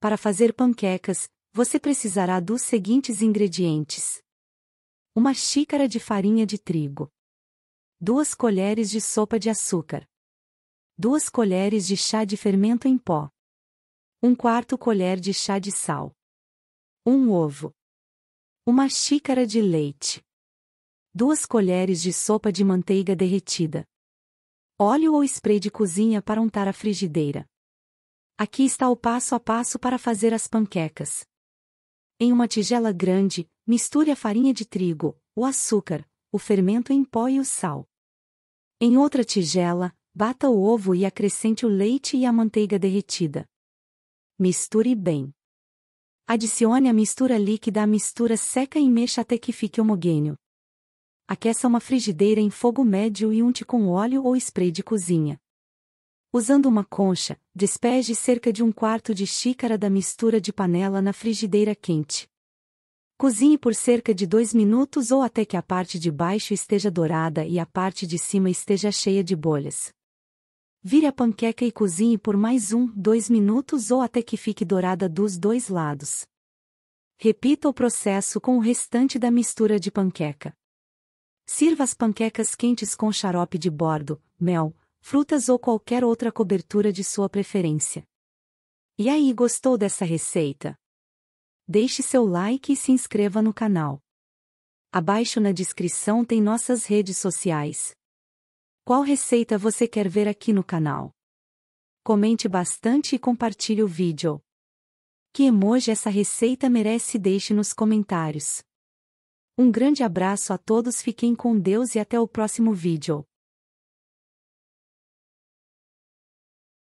Para fazer panquecas, você precisará dos seguintes ingredientes: uma xícara de farinha de trigo, duas colheres de sopa de açúcar, duas colheres de chá de fermento em pó, um quarto colher de chá de sal, um ovo, uma xícara de leite, duas colheres de sopa de manteiga derretida, óleo ou spray de cozinha para untar a frigideira. Aqui está o passo a passo para fazer as panquecas. Em uma tigela grande, misture a farinha de trigo, o açúcar, o fermento em pó e o sal. Em outra tigela, bata o ovo e acrescente o leite e a manteiga derretida. Misture bem. Adicione a mistura líquida à mistura seca e mexa até que fique homogêneo. Aqueça uma frigideira em fogo médio e unte com óleo ou spray de cozinha. Usando uma concha, despeje cerca de um quarto de xícara da mistura de panela na frigideira quente. Cozinhe por cerca de dois minutos ou até que a parte de baixo esteja dourada e a parte de cima esteja cheia de bolhas. Vire a panqueca e cozinhe por mais um, dois minutos ou até que fique dourada dos dois lados. Repita o processo com o restante da mistura de panqueca. Sirva as panquecas quentes com xarope de bordo, mel, frutas ou qualquer outra cobertura de sua preferência. E aí, gostou dessa receita? Deixe seu like e se inscreva no canal. Abaixo na descrição tem nossas redes sociais. Qual receita você quer ver aqui no canal? Comente bastante e compartilhe o vídeo. Que emoji essa receita merece deixe nos comentários. Um grande abraço a todos, fiquem com Deus e até o próximo vídeo.